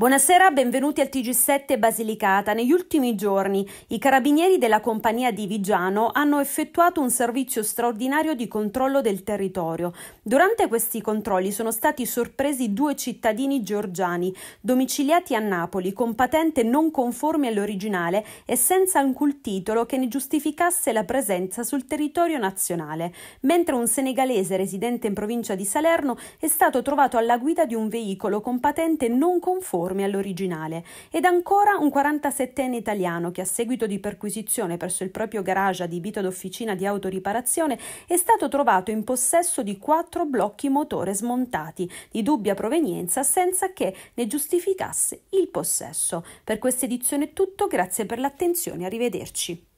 Buonasera, benvenuti al TG7 Basilicata. Negli ultimi giorni i carabinieri della compagnia di Vigiano hanno effettuato un servizio straordinario di controllo del territorio. Durante questi controlli sono stati sorpresi due cittadini georgiani, domiciliati a Napoli, con patente non conforme all'originale e senza alcun titolo che ne giustificasse la presenza sul territorio nazionale, mentre un senegalese residente in provincia di Salerno è stato trovato alla guida di un veicolo con patente non conforme conforme all'originale, ed ancora un 47enne italiano che a seguito di perquisizione presso il proprio garage adibito ad officina di autoriparazione è stato trovato in possesso di quattro blocchi motore smontati, di dubbia provenienza, senza che ne giustificasse il possesso. Per questa edizione è tutto, grazie per l'attenzione, arrivederci.